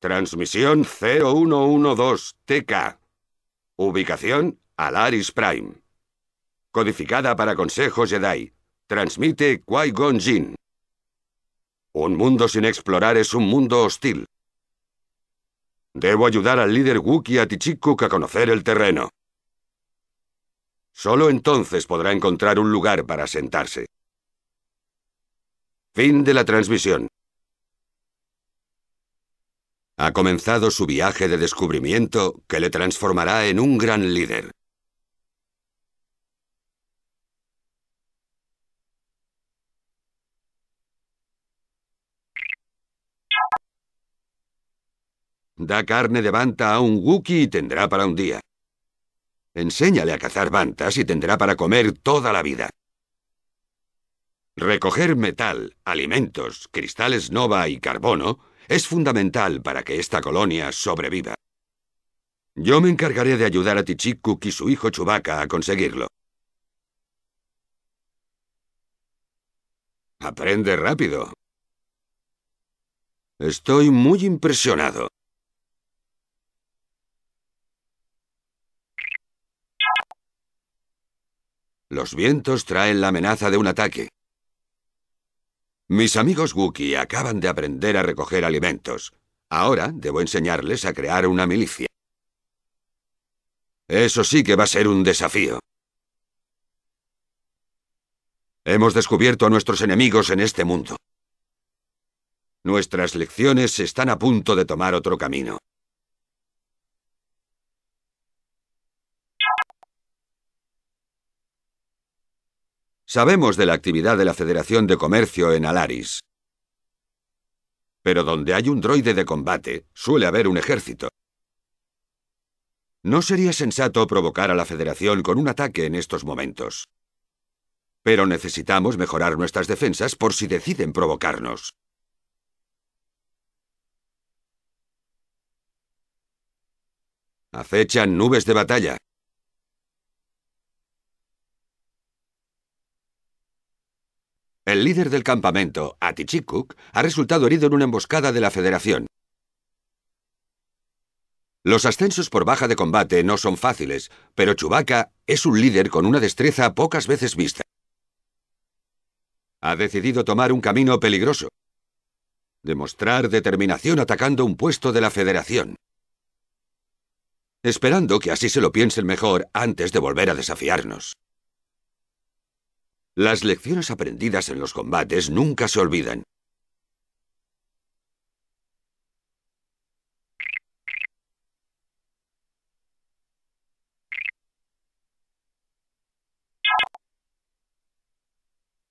Transmisión 0112 TK. Ubicación Alaris Prime. Codificada para Consejos Jedi. Transmite Qui-Gon Jinn. Un mundo sin explorar es un mundo hostil. Debo ayudar al líder Wookiee Atichikuk a conocer el terreno. Solo entonces podrá encontrar un lugar para sentarse. Fin de la transmisión ha comenzado su viaje de descubrimiento que le transformará en un gran líder. Da carne de banta a un Wookiee y tendrá para un día. Enséñale a cazar bantas y tendrá para comer toda la vida. Recoger metal, alimentos, cristales nova y carbono es fundamental para que esta colonia sobreviva. Yo me encargaré de ayudar a Tichikuk y su hijo Chewbacca a conseguirlo. Aprende rápido. Estoy muy impresionado. Los vientos traen la amenaza de un ataque. Mis amigos Wookiee acaban de aprender a recoger alimentos. Ahora debo enseñarles a crear una milicia. Eso sí que va a ser un desafío. Hemos descubierto a nuestros enemigos en este mundo. Nuestras lecciones están a punto de tomar otro camino. Sabemos de la actividad de la Federación de Comercio en Alaris. Pero donde hay un droide de combate, suele haber un ejército. No sería sensato provocar a la Federación con un ataque en estos momentos. Pero necesitamos mejorar nuestras defensas por si deciden provocarnos. Acechan nubes de batalla. El líder del campamento, Atichikuk, ha resultado herido en una emboscada de la Federación. Los ascensos por baja de combate no son fáciles, pero Chewbacca es un líder con una destreza pocas veces vista. Ha decidido tomar un camino peligroso. Demostrar determinación atacando un puesto de la Federación. Esperando que así se lo piensen mejor antes de volver a desafiarnos. Las lecciones aprendidas en los combates nunca se olvidan.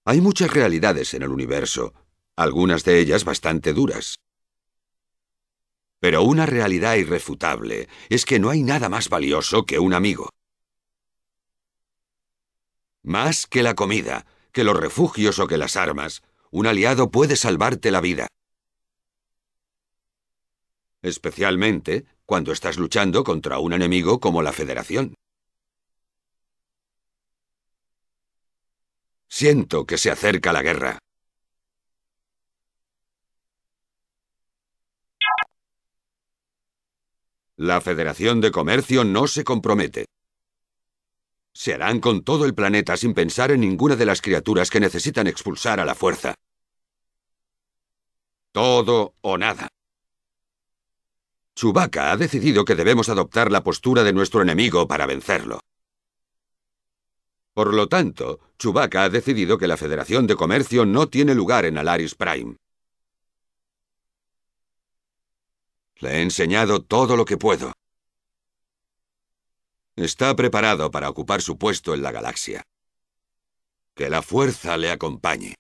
Hay muchas realidades en el universo, algunas de ellas bastante duras. Pero una realidad irrefutable es que no hay nada más valioso que un amigo. Más que la comida, que los refugios o que las armas, un aliado puede salvarte la vida. Especialmente cuando estás luchando contra un enemigo como la Federación. Siento que se acerca la guerra. La Federación de Comercio no se compromete. Se harán con todo el planeta sin pensar en ninguna de las criaturas que necesitan expulsar a la fuerza. Todo o nada. Chewbacca ha decidido que debemos adoptar la postura de nuestro enemigo para vencerlo. Por lo tanto, Chewbacca ha decidido que la Federación de Comercio no tiene lugar en Alaris Prime. Le he enseñado todo lo que puedo está preparado para ocupar su puesto en la galaxia. Que la fuerza le acompañe.